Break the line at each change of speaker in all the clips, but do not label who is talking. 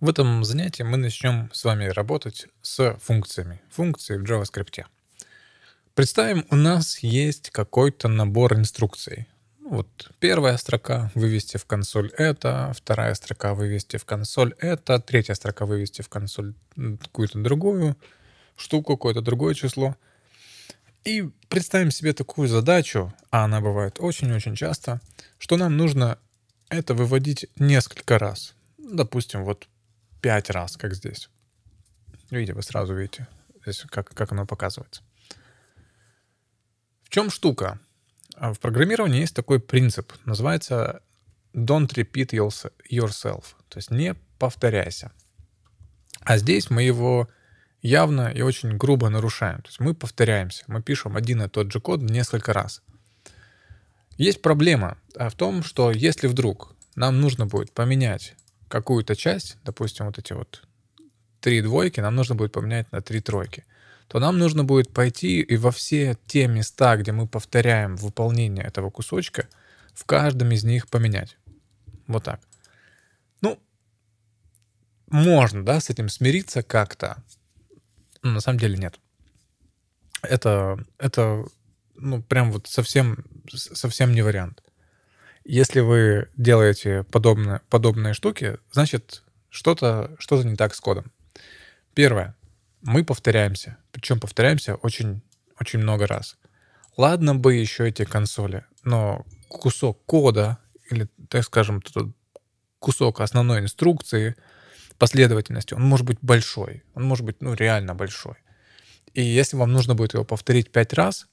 В этом занятии мы начнем с вами работать с функциями. Функции в JavaScript. Представим, у нас есть какой-то набор инструкций. Ну вот первая строка «вывести в консоль это», вторая строка «вывести в консоль это», третья строка «вывести в консоль какую-то другую штуку, какое-то другое число. И представим себе такую задачу, а она бывает очень-очень часто, что нам нужно это выводить несколько раз. Допустим, вот пять раз, как здесь. Видите, вы сразу видите, здесь как, как оно показывается. В чем штука? А, в программировании есть такой принцип, называется don't repeat yourself, то есть не повторяйся. А здесь мы его явно и очень грубо нарушаем. То есть мы повторяемся, мы пишем один и тот же код несколько раз. Есть проблема а, в том, что если вдруг нам нужно будет поменять какую-то часть, допустим, вот эти вот три двойки, нам нужно будет поменять на три тройки, то нам нужно будет пойти и во все те места, где мы повторяем выполнение этого кусочка, в каждом из них поменять. Вот так. Ну, можно, да, с этим смириться как-то. Но на самом деле нет. Это, это, ну, прям вот совсем, совсем не вариант. Если вы делаете подобные, подобные штуки, значит, что-то что не так с кодом. Первое. Мы повторяемся. Причем повторяемся очень, очень много раз. Ладно бы еще эти консоли, но кусок кода, или, так скажем, кусок основной инструкции, последовательности, он может быть большой. Он может быть, ну, реально большой. И если вам нужно будет его повторить пять раз,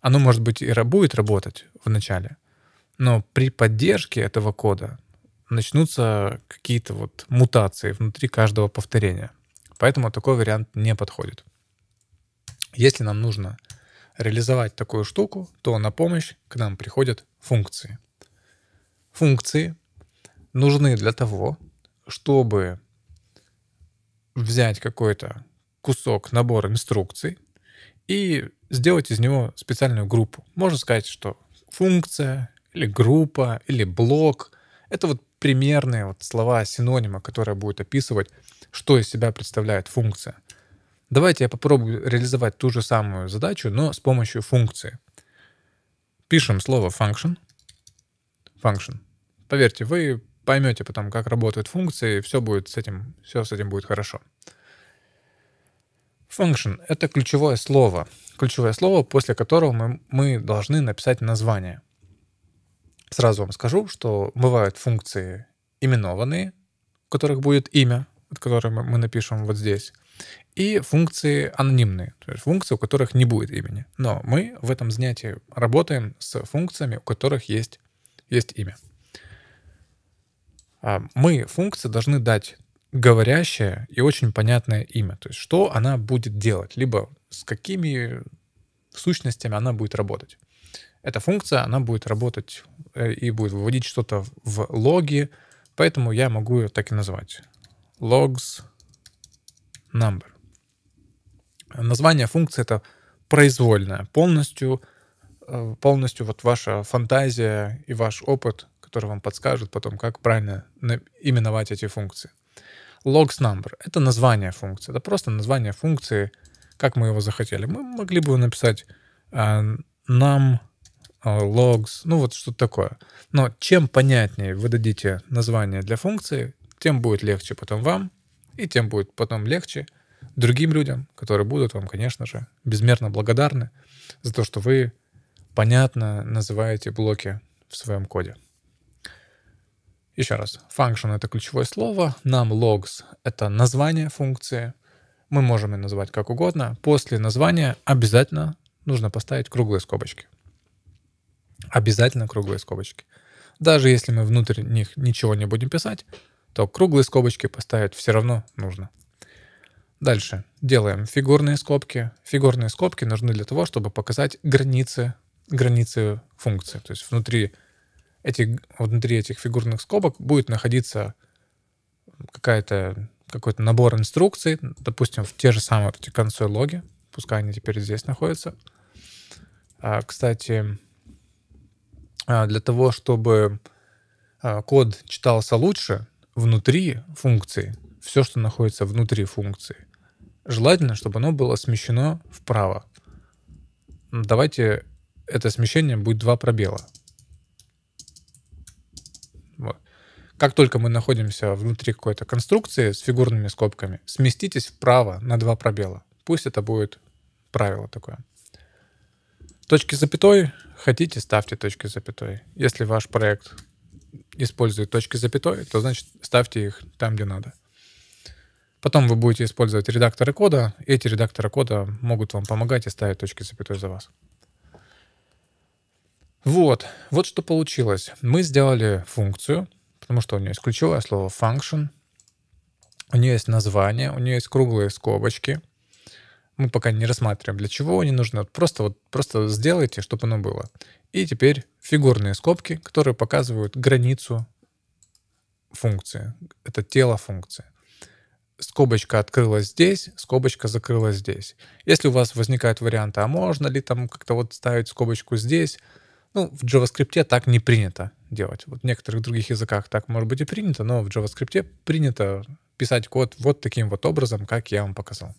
оно, может быть, и будет работать вначале. Но при поддержке этого кода начнутся какие-то вот мутации внутри каждого повторения. Поэтому такой вариант не подходит. Если нам нужно реализовать такую штуку, то на помощь к нам приходят функции. Функции нужны для того, чтобы взять какой-то кусок, набор инструкций и сделать из него специальную группу. Можно сказать, что функция или группа, или блок. Это вот примерные вот слова синонима, которые будут описывать, что из себя представляет функция. Давайте я попробую реализовать ту же самую задачу, но с помощью функции. Пишем слово function. Function. Поверьте, вы поймете потом, как работают функции, и все будет с этим, все с этим будет хорошо. Function — это ключевое слово, ключевое слово, после которого мы, мы должны написать название — Сразу вам скажу, что бывают функции именованные, у которых будет имя, которое мы напишем вот здесь, и функции анонимные, то есть функции, у которых не будет имени. Но мы в этом занятии работаем с функциями, у которых есть, есть имя. А, мы функции должны дать говорящее и очень понятное имя, то есть что она будет делать, либо с какими сущностями она будет работать эта функция, она будет работать э, и будет выводить что-то в логи, поэтому я могу ее так и назвать. Logs number. Название функции это произвольное, полностью, э, полностью вот ваша фантазия и ваш опыт, который вам подскажет потом, как правильно именовать эти функции. Logs number — это название функции, это просто название функции, как мы его захотели. Мы могли бы написать э, нам а, logs, ну вот что-то такое. Но чем понятнее вы дадите название для функции, тем будет легче потом вам, и тем будет потом легче другим людям, которые будут вам, конечно же, безмерно благодарны за то, что вы понятно называете блоки в своем коде. Еще раз, function — это ключевое слово, нам logs — это название функции, мы можем ее назвать как угодно. После названия обязательно нужно поставить круглые скобочки — Обязательно круглые скобочки. Даже если мы внутрь них ничего не будем писать, то круглые скобочки поставить все равно нужно. Дальше делаем фигурные скобки. Фигурные скобки нужны для того, чтобы показать границы, границы функции. То есть внутри этих, внутри этих фигурных скобок будет находиться какая-то какой-то набор инструкций, допустим, в те же самые вот эти консоль-логи, пускай они теперь здесь находятся. А, кстати, а, для того, чтобы а, код читался лучше, внутри функции, все, что находится внутри функции, желательно, чтобы оно было смещено вправо. Давайте это смещение будет два пробела. Вот. Как только мы находимся внутри какой-то конструкции с фигурными скобками, сместитесь вправо на два пробела. Пусть это будет правило такое. Точки запятой хотите, ставьте точки запятой. Если ваш проект использует точки запятой, то значит ставьте их там, где надо. Потом вы будете использовать редакторы кода, и эти редакторы кода могут вам помогать и ставить точки запятой за вас. Вот, вот что получилось. Мы сделали функцию, потому что у нее есть ключевое слово function, у нее есть название, у нее есть круглые скобочки, мы пока не рассматриваем, для чего они нужны. просто, вот, просто сделайте, чтобы оно было. И теперь фигурные скобки, которые показывают границу функции. Это тело функции. Скобочка открылась здесь, скобочка закрылась здесь. Если у вас возникают варианты, а можно ли там как-то вот ставить скобочку здесь, ну, в JavaScript так не принято делать. Вот в некоторых других языках так может быть и принято, но в JavaScript принято писать код вот таким вот образом, как я вам показал.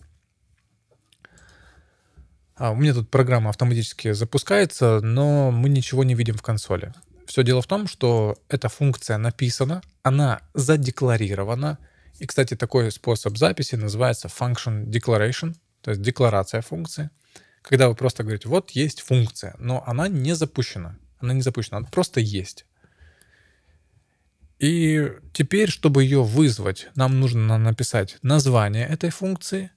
А, у меня тут программа автоматически запускается, но мы ничего не видим в консоли. Все дело в том, что эта функция написана, она задекларирована. И, кстати, такой способ записи называется function declaration, то есть декларация функции. Когда вы просто говорите, вот есть функция, но она не запущена. Она не запущена, она просто есть. И теперь, чтобы ее вызвать, нам нужно написать название этой функции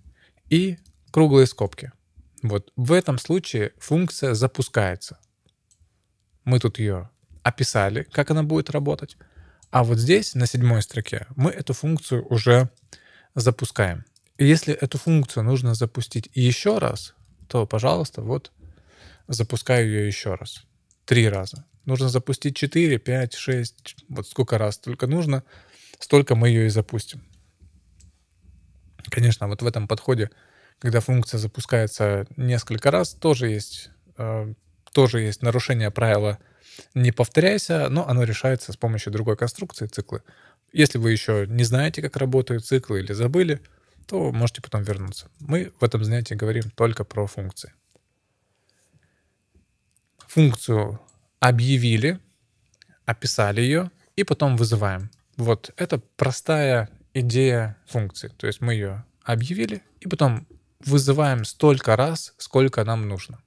и круглые скобки. Вот в этом случае функция запускается. Мы тут ее описали, как она будет работать. А вот здесь, на седьмой строке, мы эту функцию уже запускаем. И если эту функцию нужно запустить еще раз, то, пожалуйста, вот запускаю ее еще раз. Три раза. Нужно запустить 4, 5, 6, вот сколько раз только нужно, столько мы ее и запустим. Конечно, вот в этом подходе когда функция запускается несколько раз, тоже есть, э, тоже есть нарушение правила «не повторяйся», но оно решается с помощью другой конструкции циклы. Если вы еще не знаете, как работают циклы или забыли, то можете потом вернуться. Мы в этом занятии говорим только про функции. Функцию объявили, описали ее и потом вызываем. Вот это простая идея функции. То есть мы ее объявили и потом вызываем столько раз, сколько нам нужно.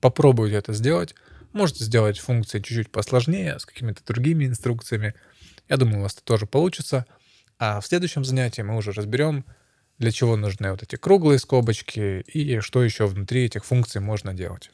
Попробуйте это сделать. Можете сделать функции чуть-чуть посложнее, с какими-то другими инструкциями. Я думаю, у вас это тоже получится. А в следующем занятии мы уже разберем, для чего нужны вот эти круглые скобочки и что еще внутри этих функций можно делать.